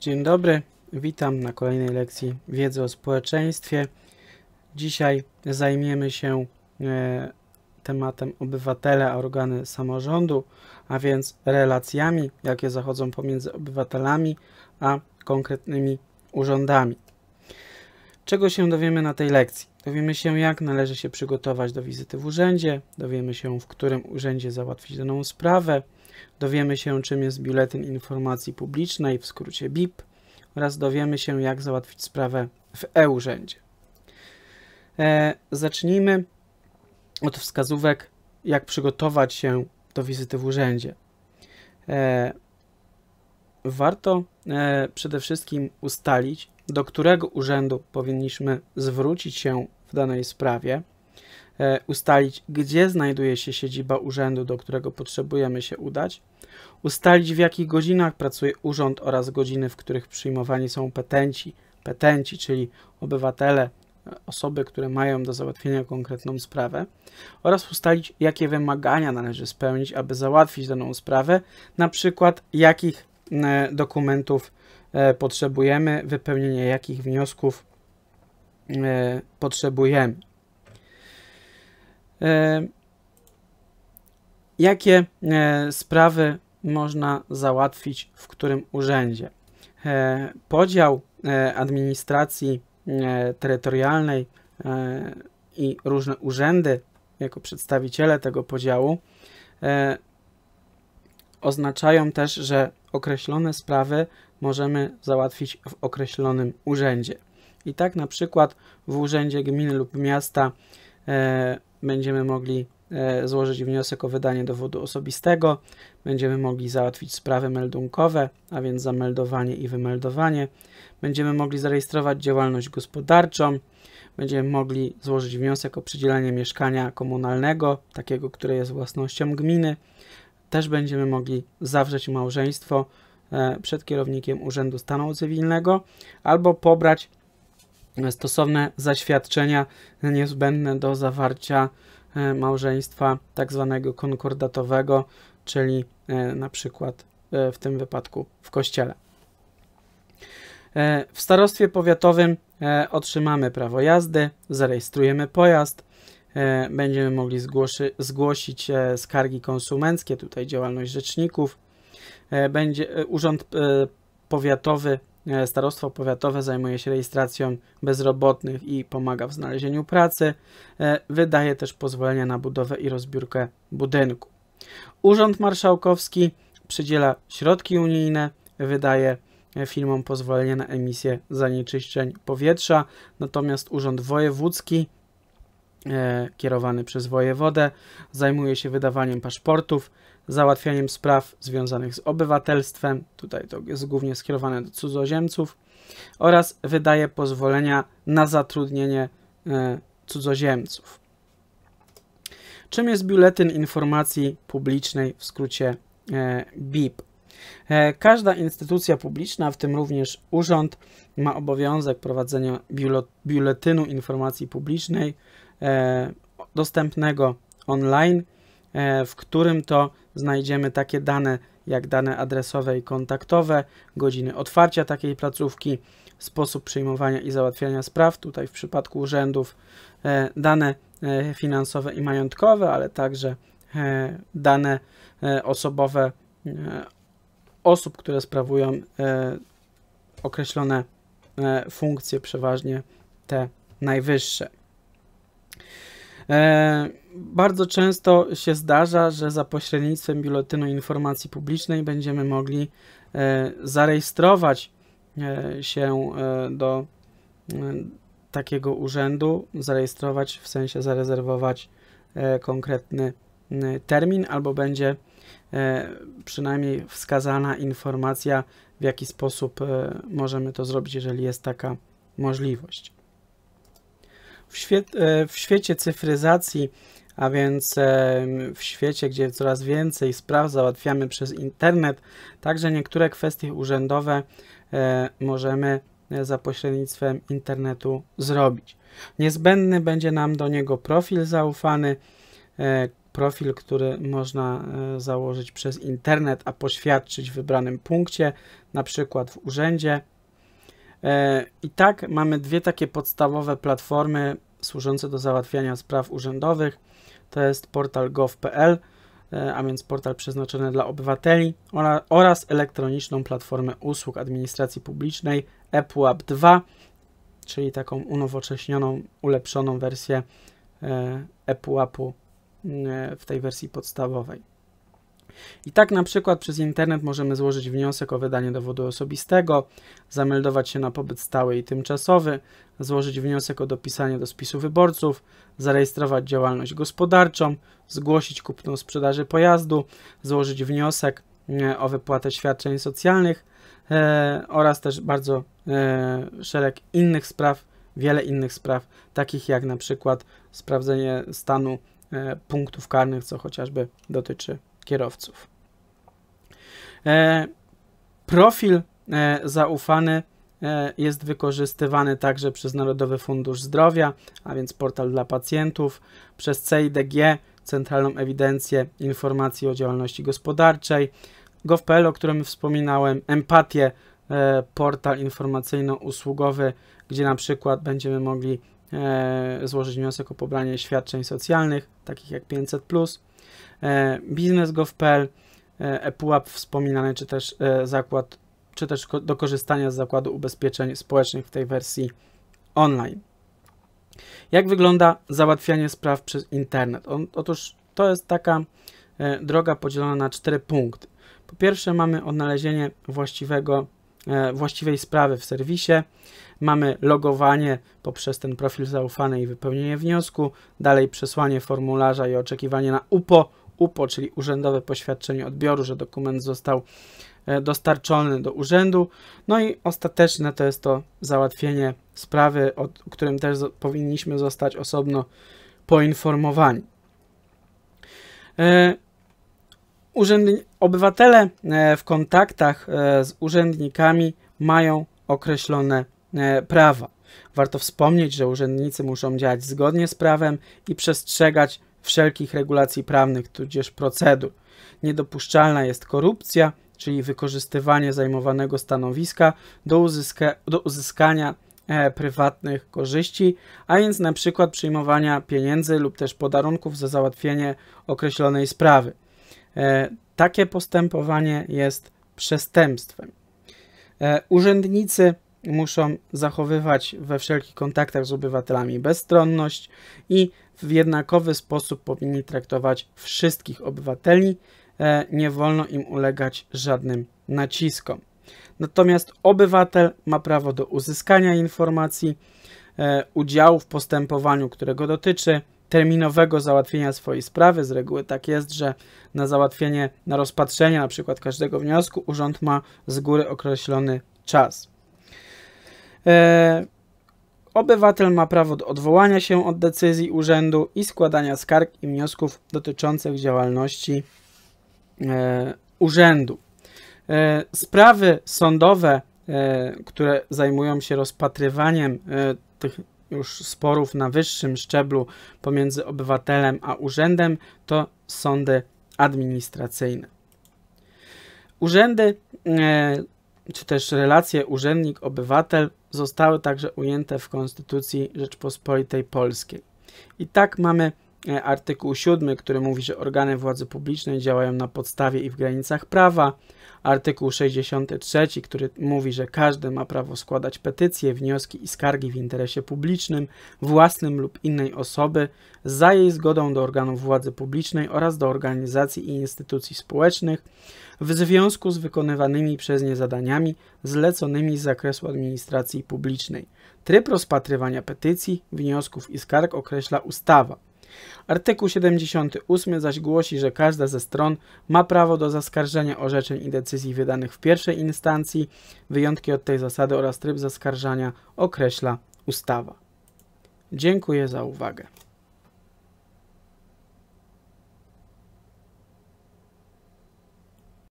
Dzień dobry, witam na kolejnej lekcji wiedzy o społeczeństwie. Dzisiaj zajmiemy się e, tematem obywatele, organy samorządu, a więc relacjami, jakie zachodzą pomiędzy obywatelami a konkretnymi urządami. Czego się dowiemy na tej lekcji? Dowiemy się, jak należy się przygotować do wizyty w urzędzie, dowiemy się, w którym urzędzie załatwić daną sprawę, Dowiemy się, czym jest Biuletyn Informacji Publicznej, w skrócie BIP, oraz dowiemy się, jak załatwić sprawę w e-urzędzie. E, zacznijmy od wskazówek, jak przygotować się do wizyty w urzędzie. E, warto e, przede wszystkim ustalić, do którego urzędu powinniśmy zwrócić się w danej sprawie – E, ustalić, gdzie znajduje się siedziba urzędu, do którego potrzebujemy się udać, ustalić w jakich godzinach pracuje urząd oraz godziny, w których przyjmowani są petenci, petenci, czyli obywatele, e, osoby, które mają do załatwienia konkretną sprawę, oraz ustalić, jakie wymagania należy spełnić, aby załatwić daną sprawę, na przykład jakich e, dokumentów potrzebujemy, wypełnienia jakich wniosków potrzebujemy. E, jakie e, sprawy można załatwić w którym urzędzie? E, podział administracji terytorialnej i różne urzędy jako przedstawiciele tego podziału oznaczają też, że określone sprawy możemy załatwić w określonym urzędzie. I tak na przykład w urzędzie gminy lub miasta E, będziemy mogli e, złożyć wniosek o wydanie dowodu osobistego, będziemy mogli załatwić sprawy meldunkowe, a więc zameldowanie i wymeldowanie, będziemy mogli zarejestrować działalność gospodarczą, będziemy mogli złożyć wniosek o przydzielenie mieszkania komunalnego, takiego, które jest własnością gminy, też będziemy mogli zawrzeć małżeństwo e, przed kierownikiem Urzędu Stanu Cywilnego albo pobrać stosowne zaświadczenia niezbędne do zawarcia e, małżeństwa tak zwanego konkordatowego, czyli e, na przykład e, w tym wypadku w kościele. W starostwie powiatowym otrzymamy prawo jazdy, zarejestrujemy pojazd, będziemy mogli zgłosi, zgłosić skargi konsumenckie, tutaj działalność rzeczników. Będzie, urząd Powiatowy E, starostwo Powiatowe zajmuje się rejestracją bezrobotnych i pomaga w znalezieniu pracy. E, wydaje też pozwolenia na budowę i rozbiórkę budynku. Urząd Marszałkowski przydziela środki unijne, wydaje e, firmom pozwolenie na emisję zanieczyszczeń powietrza, natomiast Urząd Wojewódzki kierowany przez wojewodę, zajmuje się wydawaniem paszportów, załatwianiem spraw związanych z obywatelstwem, tutaj to jest głównie skierowane do cudzoziemców, oraz wydaje pozwolenia na zatrudnienie e, cudzoziemców. Czym jest Biuletyn Informacji Publicznej, w skrócie e, BIP? E, każda instytucja publiczna, w tym również urząd, ma obowiązek prowadzenia biuletynu informacji publicznej dostępnego online, w którym to znajdziemy takie dane jak dane adresowe i kontaktowe, godziny otwarcia takiej placówki, sposób przyjmowania i załatwiania spraw, tutaj w przypadku urzędów e, dane e, finansowe i majątkowe, ale także e, dane osobowe osób, które sprawują określone funkcje, przeważnie te najwyższe. E, bardzo często się zdarza, że za pośrednictwem Biuletynu Informacji Publicznej będziemy mogli e, zarejestrować e, się do takiego urzędu, zarejestrować w sensie zarezerwować konkretny termin, albo będzie przynajmniej wskazana informacja, w jaki sposób możemy to zrobić, jeżeli jest taka możliwość. W, świe e, w świecie cyfryzacji, a więc e, w świecie, gdzie coraz więcej spraw załatwiamy przez internet, także niektóre kwestie urzędowe e, możemy za pośrednictwem internetu zrobić. Niezbędny będzie nam do niego profil zaufany, profil, który można założyć przez internet, a poświadczyć w wybranym punkcie, na przykład w urzędzie E, I tak mamy dwie takie podstawowe platformy służące do załatwiania spraw urzędowych. To jest portal gov.pl, e, a więc portal przeznaczony dla obywateli oraz elektroniczną platformę usług administracji publicznej ePUAP 2, czyli taką unowocześnioną, ulepszoną wersję e, ePUAP-u w tej wersji podstawowej. I tak na przykład przez internet możemy złożyć wniosek o wydanie dowodu osobistego, zameldować się na pobyt stały i tymczasowy, złożyć wniosek o dopisanie do spisu wyborców, zarejestrować działalność gospodarczą, zgłosić kupno sprzedaży pojazdu, złożyć wniosek e, o wypłatę świadczeń socjalnych e, oraz też bardzo e, szereg innych spraw, wiele innych spraw, takich jak na przykład sprawdzenie stanu e, punktów karnych, co chociażby dotyczy kierowców. E, profil e, zaufany e, jest wykorzystywany także przez Narodowy Fundusz Zdrowia, a więc portal dla pacjentów, przez CIDG, Centralną Ewidencję Informacji o Działalności Gospodarczej, gov.pl, o którym wspominałem, Empatię, portal informacyjno-usługowy, gdzie na przykład będziemy mogli złożyć wniosek o pobranie świadczeń socjalnych, takich jak 500, e, biznesgov.pl, e, ePUAP wspominany, czy też e, zakład, czy też do korzystania z zakładu ubezpieczeń społecznych w tej wersji online. Jak wygląda załatwianie spraw przez internet? otóż to jest taka droga podzielona na cztery punkty. Po pierwsze mamy odnalezienie właściwego E, właściwej sprawy w serwisie. Mamy logowanie poprzez ten profil zaufany i wypełnienie wniosku, dalej przesłanie formularza i oczekiwanie na UPO, UPO, czyli Urzędowe Poświadczenie Odbioru, że dokument został e, dostarczony do urzędu. No i ostateczne to jest to załatwienie sprawy, o którym też powinniśmy zostać osobno poinformowani. E, urzędni- obywatele e, w kontaktach e, z urzędnikami mają określone e, prawa. Warto wspomnieć, że urzędnicy muszą działać zgodnie z prawem i przestrzegać wszelkich regulacji prawnych, tudzież procedur. Niedopuszczalna jest korupcja, czyli wykorzystywanie zajmowanego stanowiska do, uzyska- do uzyskania e, prywatnych korzyści, a więc na przykład przyjmowania pieniędzy lub też podarunków za załatwienie określonej sprawy. E, takie postępowanie jest przestępstwem. E, urzędnicy muszą zachowywać we wszelkich kontaktach z obywatelami bezstronność i w jednakowy sposób powinni traktować wszystkich obywateli. E, nie wolno im ulegać żadnym naciskom. Natomiast obywatel ma prawo do uzyskania informacji, udziału w postępowaniu, którego dotyczy, terminowego załatwienia swojej sprawy. Z reguły tak jest, że na załatwienie, na rozpatrzenie na przykład każdego wniosku urząd ma z góry określony czas. E, obywatel ma prawo do odwołania się od decyzji urzędu i składania skarg i wniosków dotyczących działalności e, urzędu. E, sprawy sądowe, e, które zajmują się rozpatrywaniem e, tych już sporów na wyższym szczeblu pomiędzy obywatelem a urzędem to sądy administracyjne. Urzędy e, czy też relacje urzędnik-obywatel zostały także ujęte w Konstytucji Rzeczpospolitej Polskiej. I tak mamy E, artykuł 7, który mówi, że organy władzy publicznej działają na podstawie i w granicach prawa, artykuł 63, który mówi, że każdy ma prawo składać petycje, wnioski i skargi w interesie publicznym, własnym lub innej osoby, za jej zgodą do organów władzy publicznej oraz do organizacji i instytucji społecznych, w związku z wykonywanymi przez nie zadaniami zleconymi z zakresu administracji publicznej. Tryb rozpatrywania petycji, wniosków i skarg określa ustawa. Artykuł 78 zaś głosi, że każda ze stron ma prawo do zaskarżenia orzeczeń i decyzji wydanych w pierwszej instancji. Wyjątki od tej zasady oraz tryb zaskarżania określa ustawa. Dziękuję za uwagę.